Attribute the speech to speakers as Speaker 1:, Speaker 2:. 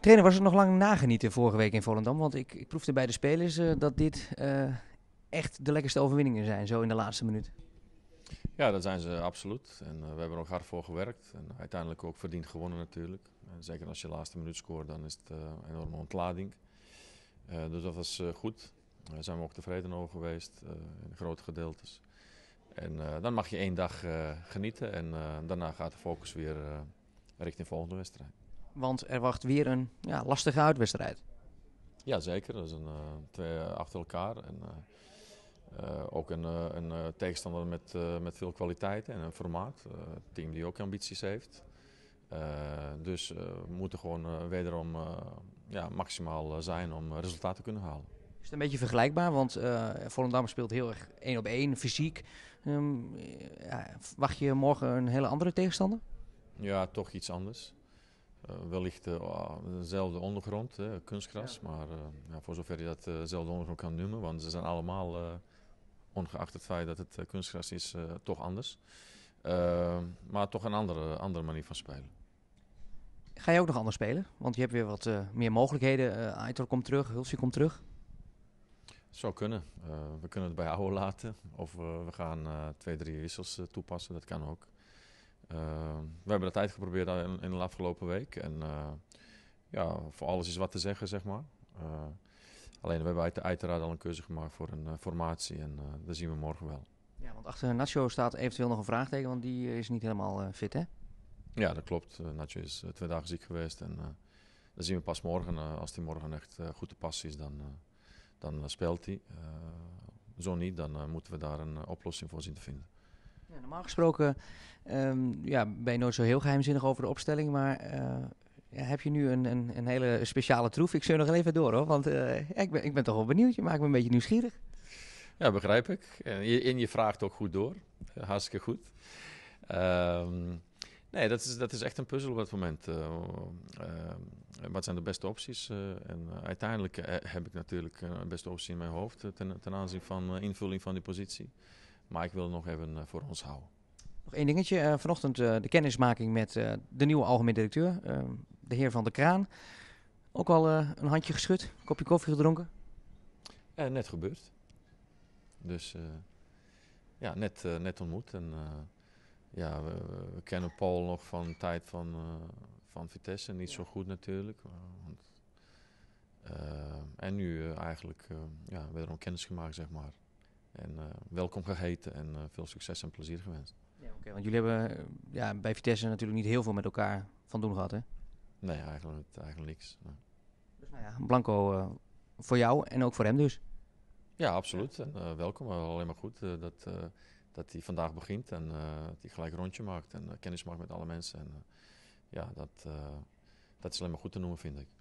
Speaker 1: Trainer, was het nog lang nagenieten vorige week in Volendam? Want ik, ik proefde bij de spelers eh, dat dit eh, echt de lekkerste overwinningen zijn, zo in de laatste minuut.
Speaker 2: Ja, dat zijn ze absoluut. En eh, we hebben er ook hard voor gewerkt. En uiteindelijk ook verdiend gewonnen natuurlijk. En zeker als je de laatste minuut scoort, dan is het een enorme ontlading. dus dat was goed. Daar zijn we ook tevreden over geweest, in grote gedeeltes. En dan mag je één dag genieten en daarna gaat de focus weer richting de volgende wedstrijd.
Speaker 1: Want er wacht weer een ja, lastige uitwedstrijd.
Speaker 2: Ja, zeker. Dat is een, eh, twee eh, achter elkaar. En, eh, ook een, een, tegenstander met, met veel kwaliteit en een formaat. Uh, team die ook ambities heeft. dus we moeten gewoon wederom ja, maximaal zijn om resultaten te kunnen halen. Is het een beetje
Speaker 1: vergelijkbaar? Want Volendam speelt heel erg één op één, fysiek. Ehm, ja, wacht je morgen een hele andere tegenstander?
Speaker 2: Ja, toch iets anders. Eh, wellicht eh, ah, dezelfde ondergrond, hè, kunstgras. Maar eh, ja, voor zover je dat dezelfde ondergrond kan noemen, want ze zijn allemaal, ongeacht het feit dat het kunstgras is, toch anders. Ehm, maar toch een andere, andere manier van spelen.
Speaker 1: Ga je ook nog anders spelen? Want je hebt weer wat meer mogelijkheden. Uh, Aitor komt terug, Hulsi komt terug.
Speaker 2: Het zou kunnen. we kunnen het bij oude laten. Of we gaan twee, drie wissels toepassen. Dat kan ook. Ehm, we hebben dat tijd geprobeerd in de afgelopen week. En eh, ja, voor alles is wat te zeggen, zeg maar. Eh, alleen we hebben uit, uiteraard al een keuze gemaakt voor een eh, formatie. En dat zien we morgen wel.
Speaker 1: Ja, want achter Nacho staat eventueel nog een vraagteken, want die is niet helemaal fit, hè?
Speaker 2: Ja, dat klopt. Nacho is twee dagen ziek geweest. En dat zien we pas morgen. als hij morgen echt goed te pas is, dan, dan speelt hij. zo niet, dan moeten we daar een oplossing voor zien te vinden normaal gesproken
Speaker 1: ehm, ja, ben je nooit zo heel geheimzinnig over de opstelling, maar eh, ja, heb je nu een, een, een, hele speciale troef? Ik zeur nog even door hoor, want eh, ik, ben, ik ben toch wel benieuwd. Je maakt me een beetje nieuwsgierig.
Speaker 2: Ja, begrijp ik. En je, je vraagt ook goed door. Hartstikke goed. Ehm, nee, dat is, dat is echt een puzzel op eh, het moment. wat zijn de beste opties? en uiteindelijk heb ik natuurlijk een beste optie in mijn hoofd ten, ten aanzien van invulling van die positie. Maar ik wil nog even eh, voor ons houden.
Speaker 1: Nog één dingetje. Eh, vanochtend eh, de kennismaking met de nieuwe algemeen directeur, de heer Van der Kraan. Ook al een handje geschud, een kopje koffie gedronken?
Speaker 2: net gebeurd. Dus ja, net, net ontmoet. En, ja, we, we, kennen Paul nog van de tijd van, van Vitesse. Niet zo goed natuurlijk. Want, en nu eigenlijk ja, wederom kennis gemaakt, zeg maar. En eh, welkom geheten en eh, veel succes en plezier gewenst. Ja, oké, want jullie hebben eh, ja, bij Vitesse natuurlijk niet heel veel met elkaar van doen gehad, hè? Nee, eigenlijk, eigenlijk niks. Dus nou ja,
Speaker 1: Blanco voor jou en ook voor hem dus.
Speaker 2: Ja, absoluut. En welkom. Alleen maar goed dat, dat hij vandaag begint en dat hij gelijk een rondje maakt en kennis maakt met alle mensen. En ja, dat, dat is alleen maar goed te noemen, vind ik.